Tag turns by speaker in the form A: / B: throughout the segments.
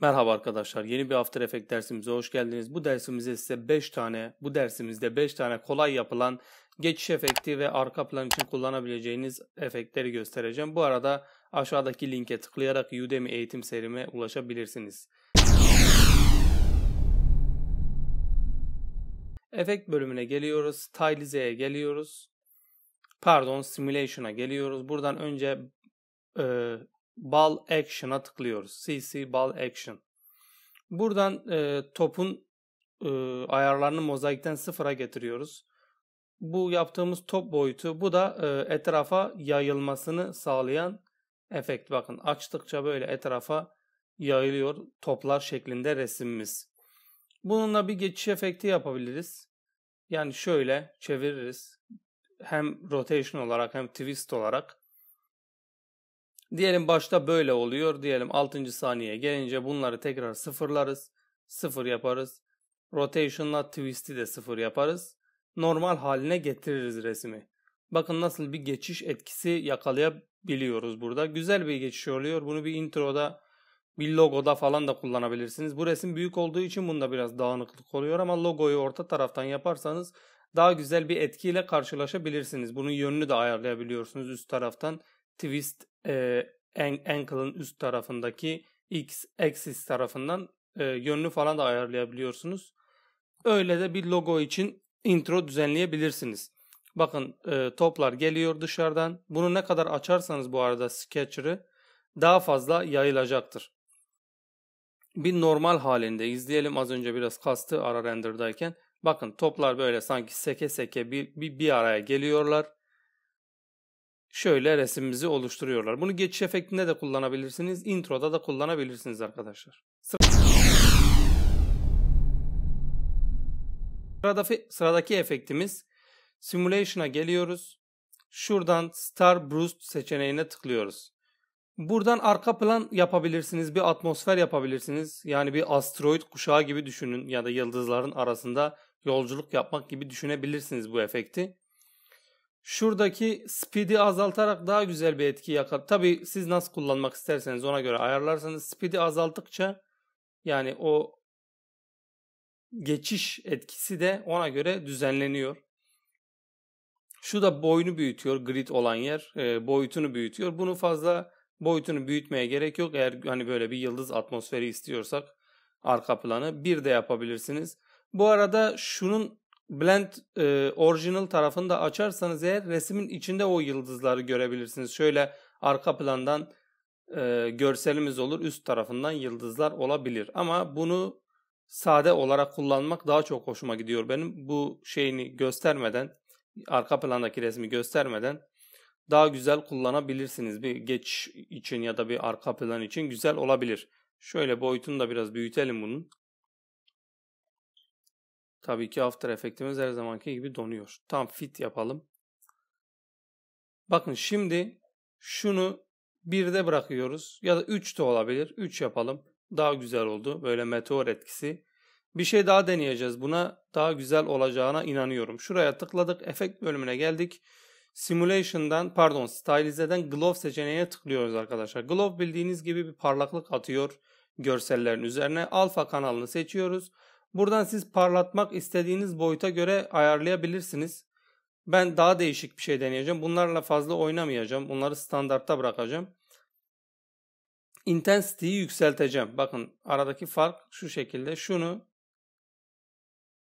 A: Merhaba arkadaşlar. Yeni bir After Effects dersimize hoş geldiniz. Bu dersimizde size 5 tane, bu dersimizde 5 tane kolay yapılan geçiş efekti ve arka plan için kullanabileceğiniz efektleri göstereceğim. Bu arada aşağıdaki linke tıklayarak Udemy eğitim serime ulaşabilirsiniz. Efekt bölümüne geliyoruz. Stylize'ye geliyoruz. Pardon, simulation'a geliyoruz. Buradan önce e, ball action'a tıklıyoruz. CC ball action. Buradan e, topun e, ayarlarını mozaikten sıfıra getiriyoruz. Bu yaptığımız top boyutu bu da e, etrafa yayılmasını sağlayan efekt. Bakın açtıkça böyle etrafa yayılıyor toplar şeklinde resimimiz. Bununla bir geçiş efekti yapabiliriz. Yani şöyle çeviririz. Hem rotation olarak hem twist olarak Diyelim başta böyle oluyor. Diyelim 6. saniye gelince bunları tekrar sıfırlarız. Sıfır yaparız. Rotation'la twist'i de sıfır yaparız. Normal haline getiririz resmi. Bakın nasıl bir geçiş etkisi yakalayabiliyoruz burada. Güzel bir geçiş oluyor. Bunu bir introda, bir logoda falan da kullanabilirsiniz. Bu resim büyük olduğu için bunda biraz dağınıklık oluyor ama logoyu orta taraftan yaparsanız daha güzel bir etkiyle karşılaşabilirsiniz. Bunun yönünü de ayarlayabiliyorsunuz üst taraftan twist e, ankle'ın üst tarafındaki x axis tarafından e, yönünü falan da ayarlayabiliyorsunuz. Öyle de bir logo için intro düzenleyebilirsiniz. Bakın e, toplar geliyor dışarıdan. Bunu ne kadar açarsanız bu arada Sketcher'ı daha fazla yayılacaktır. Bir normal halinde izleyelim. Az önce biraz kastı ara render'dayken. Bakın toplar böyle sanki seke seke bir, bir, bir araya geliyorlar şöyle resmimizi oluşturuyorlar. Bunu geçiş efektinde de kullanabilirsiniz. Introda da kullanabilirsiniz arkadaşlar. Sıradaki, sıradaki efektimiz Simulation'a geliyoruz. Şuradan Star Boost seçeneğine tıklıyoruz. Buradan arka plan yapabilirsiniz, bir atmosfer yapabilirsiniz. Yani bir asteroid kuşağı gibi düşünün ya da yıldızların arasında yolculuk yapmak gibi düşünebilirsiniz bu efekti şuradaki speed'i azaltarak daha güzel bir etki yakal. Tabi siz nasıl kullanmak isterseniz ona göre ayarlarsanız speed'i azalttıkça yani o geçiş etkisi de ona göre düzenleniyor. Şu da boyunu büyütüyor grid olan yer e, boyutunu büyütüyor. Bunu fazla boyutunu büyütmeye gerek yok. Eğer hani böyle bir yıldız atmosferi istiyorsak arka planı bir de yapabilirsiniz. Bu arada şunun blend e, original tarafını da açarsanız eğer resmin içinde o yıldızları görebilirsiniz. Şöyle arka plandan e, görselimiz olur. Üst tarafından yıldızlar olabilir. Ama bunu sade olarak kullanmak daha çok hoşuma gidiyor benim. Bu şeyini göstermeden, arka plandaki resmi göstermeden daha güzel kullanabilirsiniz. Bir geç için ya da bir arka plan için güzel olabilir. Şöyle boyutunu da biraz büyütelim bunun. Tabii ki After Effects'imiz her zamanki gibi donuyor. Tam fit yapalım. Bakın şimdi şunu 1'de bırakıyoruz ya da 3 de olabilir. 3 yapalım. Daha güzel oldu. Böyle meteor etkisi. Bir şey daha deneyeceğiz. Buna daha güzel olacağına inanıyorum. Şuraya tıkladık. Efekt bölümüne geldik. Simulation'dan pardon Stylize'den Glow seçeneğine tıklıyoruz arkadaşlar. Glow bildiğiniz gibi bir parlaklık atıyor görsellerin üzerine. Alfa kanalını seçiyoruz. Buradan siz parlatmak istediğiniz boyuta göre ayarlayabilirsiniz. Ben daha değişik bir şey deneyeceğim. Bunlarla fazla oynamayacağım. Bunları standartta bırakacağım. Intensity'yi yükselteceğim. Bakın aradaki fark şu şekilde. Şunu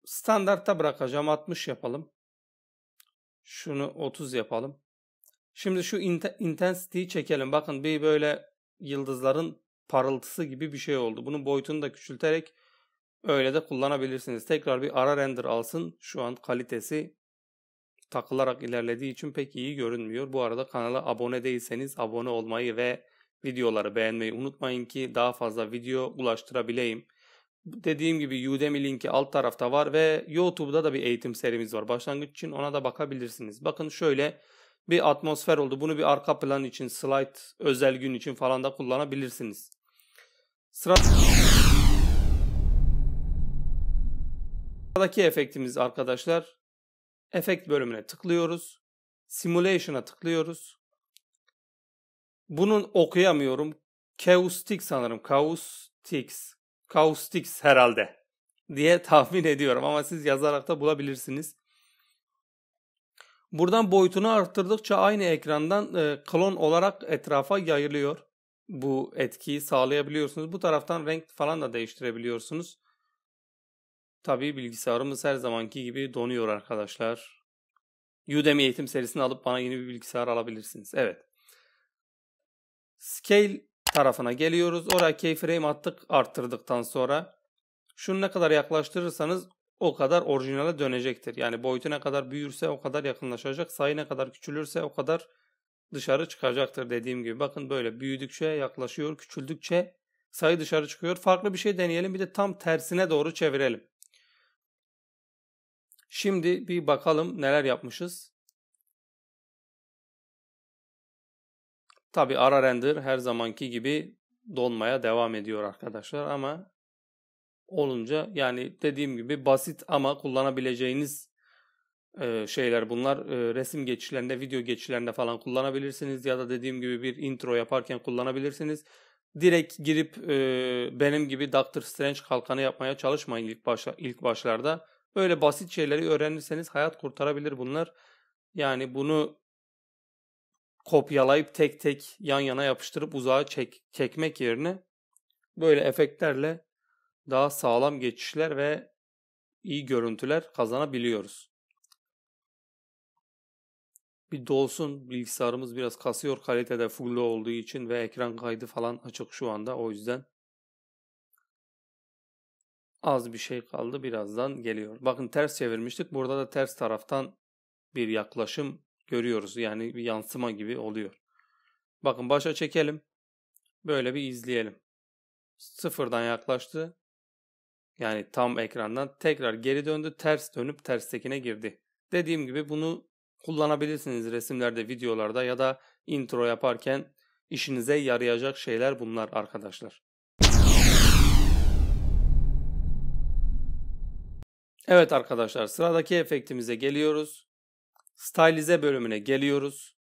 A: standartta bırakacağım. 60 yapalım. Şunu 30 yapalım. Şimdi şu intensity'yi çekelim. Bakın bir böyle yıldızların parıltısı gibi bir şey oldu. Bunun boyutunu da küçülterek Öyle de kullanabilirsiniz. Tekrar bir ara render alsın. Şu an kalitesi takılarak ilerlediği için pek iyi görünmüyor. Bu arada kanala abone değilseniz abone olmayı ve videoları beğenmeyi unutmayın ki daha fazla video ulaştırabileyim. Dediğim gibi Udemy linki alt tarafta var ve YouTube'da da bir eğitim serimiz var. Başlangıç için ona da bakabilirsiniz. Bakın şöyle bir atmosfer oldu. Bunu bir arka plan için, slide, özel gün için falan da kullanabilirsiniz. Sıra Buradaki efektimiz arkadaşlar efekt bölümüne tıklıyoruz. Simulation'a tıklıyoruz. Bunun okuyamıyorum. Kaustik sanırım. Kaustix. Kaustix herhalde diye tahmin ediyorum ama siz yazarak da bulabilirsiniz. Buradan boyutunu arttırdıkça aynı ekrandan e, klon olarak etrafa yayılıyor. Bu etkiyi sağlayabiliyorsunuz. Bu taraftan renk falan da değiştirebiliyorsunuz. Tabii bilgisayarımız her zamanki gibi donuyor arkadaşlar. Udemy eğitim serisini alıp bana yeni bir bilgisayar alabilirsiniz. Evet. Scale tarafına geliyoruz. Oraya keyframe attık arttırdıktan sonra şunu ne kadar yaklaştırırsanız o kadar orijinale dönecektir. Yani boyutu ne kadar büyürse o kadar yakınlaşacak. Sayı ne kadar küçülürse o kadar dışarı çıkacaktır dediğim gibi. Bakın böyle büyüdükçe yaklaşıyor, küçüldükçe sayı dışarı çıkıyor. Farklı bir şey deneyelim bir de tam tersine doğru çevirelim. Şimdi bir bakalım neler yapmışız. Tabi ara render her zamanki gibi donmaya devam ediyor arkadaşlar ama olunca yani dediğim gibi basit ama kullanabileceğiniz e, şeyler bunlar. E, resim geçişlerinde, video geçişlerinde falan kullanabilirsiniz ya da dediğim gibi bir intro yaparken kullanabilirsiniz. Direkt girip e, benim gibi Doctor Strange kalkanı yapmaya çalışmayın ilk başla ilk başlarda. Böyle basit şeyleri öğrenirseniz hayat kurtarabilir bunlar. Yani bunu kopyalayıp tek tek yan yana yapıştırıp uzağa çek, çekmek yerine böyle efektlerle daha sağlam geçişler ve iyi görüntüler kazanabiliyoruz. Bir dolsun bilgisayarımız biraz kasıyor kalitede full olduğu için ve ekran kaydı falan açık şu anda o yüzden Az bir şey kaldı birazdan geliyor. Bakın ters çevirmiştik. Burada da ters taraftan bir yaklaşım görüyoruz. Yani bir yansıma gibi oluyor. Bakın başa çekelim. Böyle bir izleyelim. Sıfırdan yaklaştı. Yani tam ekrandan tekrar geri döndü. Ters dönüp terstekine girdi. Dediğim gibi bunu kullanabilirsiniz resimlerde, videolarda ya da intro yaparken işinize yarayacak şeyler bunlar arkadaşlar. Evet arkadaşlar sıradaki efektimize geliyoruz. Stylize bölümüne geliyoruz.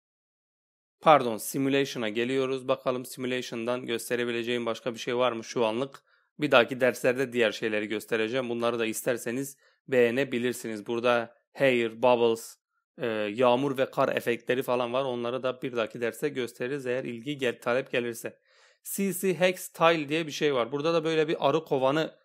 A: Pardon simulation'a geliyoruz. Bakalım simulation'dan gösterebileceğim başka bir şey var mı şu anlık? Bir dahaki derslerde diğer şeyleri göstereceğim. Bunları da isterseniz beğenebilirsiniz. Burada hair, bubbles, e, yağmur ve kar efektleri falan var. Onları da bir dahaki derse gösteririz eğer ilgi gel talep gelirse. CC Hex Tile diye bir şey var. Burada da böyle bir arı kovanı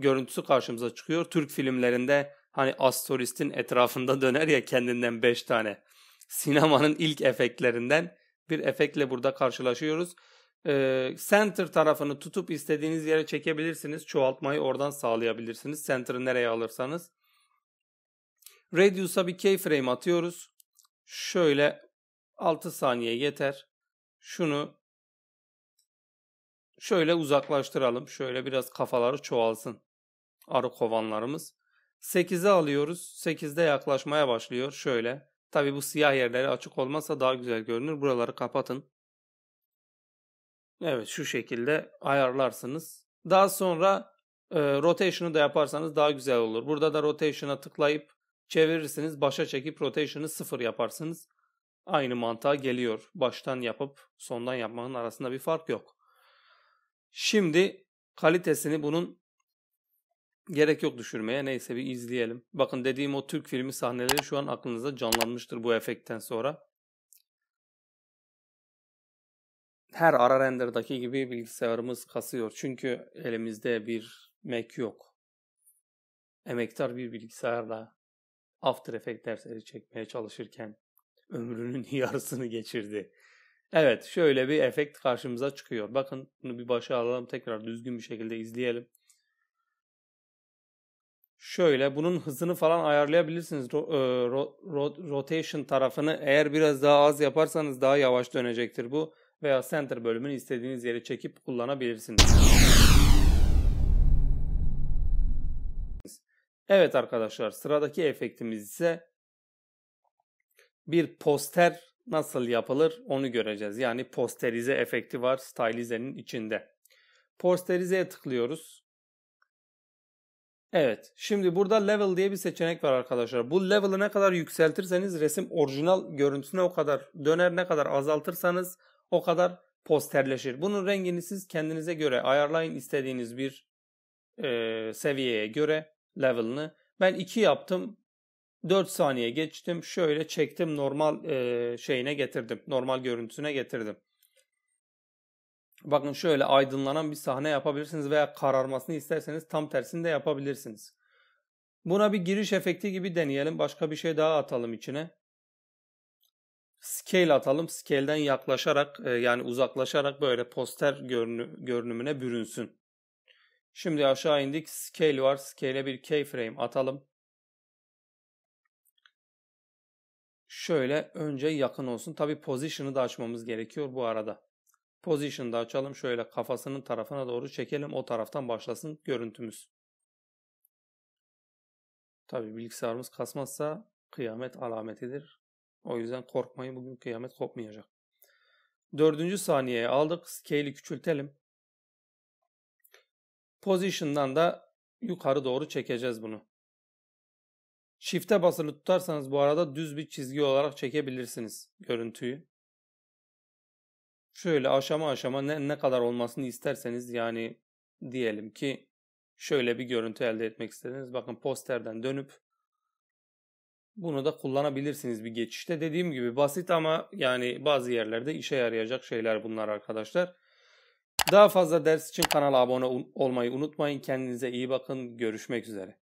A: görüntüsü karşımıza çıkıyor. Türk filmlerinde hani Astoris'in etrafında döner ya kendinden 5 tane. Sinemanın ilk efektlerinden bir efektle burada karşılaşıyoruz. E, center tarafını tutup istediğiniz yere çekebilirsiniz. Çoğaltmayı oradan sağlayabilirsiniz. Center'ı nereye alırsanız. Radius'a bir keyframe atıyoruz. Şöyle 6 saniye yeter. Şunu şöyle uzaklaştıralım. Şöyle biraz kafaları çoğalsın arı kovanlarımız. 8'e alıyoruz. 8'de yaklaşmaya başlıyor. Şöyle. Tabi bu siyah yerleri açık olmazsa daha güzel görünür. Buraları kapatın. Evet şu şekilde ayarlarsınız. Daha sonra e, rotation'ı da yaparsanız daha güzel olur. Burada da rotation'a tıklayıp çevirirsiniz. Başa çekip rotation'ı sıfır yaparsınız. Aynı mantığa geliyor. Baştan yapıp sondan yapmanın arasında bir fark yok. Şimdi kalitesini bunun Gerek yok düşürmeye. Neyse bir izleyelim. Bakın dediğim o Türk filmi sahneleri şu an aklınıza canlanmıştır bu efektten sonra. Her ara renderdaki gibi bilgisayarımız kasıyor. Çünkü elimizde bir Mac yok. Emektar bir bilgisayarla After Effects dersleri çekmeye çalışırken ömrünün yarısını geçirdi. Evet şöyle bir efekt karşımıza çıkıyor. Bakın bunu bir başa alalım tekrar düzgün bir şekilde izleyelim şöyle bunun hızını falan ayarlayabilirsiniz. E, ro- ro- rotation tarafını eğer biraz daha az yaparsanız daha yavaş dönecektir bu veya center bölümünü istediğiniz yere çekip kullanabilirsiniz. Evet arkadaşlar sıradaki efektimiz ise bir poster nasıl yapılır onu göreceğiz. Yani posterize efekti var stylize'nin içinde. Posterize'ye tıklıyoruz. Evet. Şimdi burada level diye bir seçenek var arkadaşlar. Bu level'ı ne kadar yükseltirseniz resim orijinal görüntüsüne o kadar döner. Ne kadar azaltırsanız o kadar posterleşir. Bunun rengini siz kendinize göre ayarlayın istediğiniz bir e, seviyeye göre level'ını. Ben 2 yaptım. 4 saniye geçtim. Şöyle çektim normal e, şeyine getirdim. Normal görüntüsüne getirdim. Bakın şöyle aydınlanan bir sahne yapabilirsiniz veya kararmasını isterseniz tam tersini de yapabilirsiniz. Buna bir giriş efekti gibi deneyelim. Başka bir şey daha atalım içine. Scale atalım. Scale'den yaklaşarak e, yani uzaklaşarak böyle poster görünümüne bürünsün. Şimdi aşağı indik. Scale var. Scale'e bir keyframe atalım. Şöyle önce yakın olsun. Tabi position'ı da açmamız gerekiyor bu arada. Position'da açalım. Şöyle kafasının tarafına doğru çekelim. O taraftan başlasın görüntümüz. Tabi bilgisayarımız kasmazsa kıyamet alametidir. O yüzden korkmayın bugün kıyamet kopmayacak. Dördüncü saniyeye aldık. Scale'i küçültelim. Position'dan da yukarı doğru çekeceğiz bunu. Shift'e basılı tutarsanız bu arada düz bir çizgi olarak çekebilirsiniz görüntüyü şöyle aşama aşama ne, ne kadar olmasını isterseniz yani diyelim ki şöyle bir görüntü elde etmek istediniz. Bakın posterden dönüp bunu da kullanabilirsiniz bir geçişte. Dediğim gibi basit ama yani bazı yerlerde işe yarayacak şeyler bunlar arkadaşlar. Daha fazla ders için kanala abone olmayı unutmayın. Kendinize iyi bakın. Görüşmek üzere.